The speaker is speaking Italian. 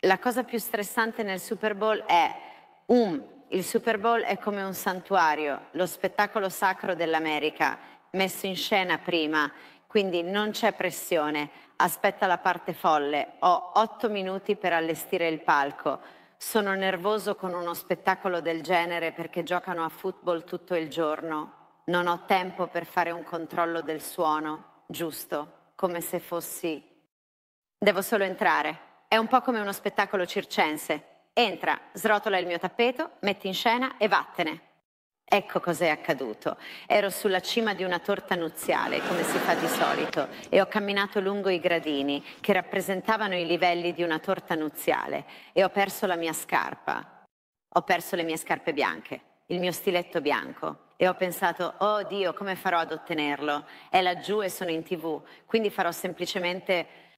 la cosa più stressante nel Super Bowl è um, il Super Bowl è come un santuario, lo spettacolo sacro dell'America, messo in scena prima, quindi non c'è pressione, aspetta la parte folle, ho otto minuti per allestire il palco, sono nervoso con uno spettacolo del genere perché giocano a football tutto il giorno, non ho tempo per fare un controllo del suono, giusto, come se fossi... Devo solo entrare. È un po' come uno spettacolo circense. Entra, srotola il mio tappeto, metti in scena e vattene. Ecco cos'è accaduto. Ero sulla cima di una torta nuziale, come si fa di solito, e ho camminato lungo i gradini che rappresentavano i livelli di una torta nuziale e ho perso la mia scarpa. Ho perso le mie scarpe bianche, il mio stiletto bianco e ho pensato, oh Dio, come farò ad ottenerlo? È laggiù e sono in tv, quindi farò semplicemente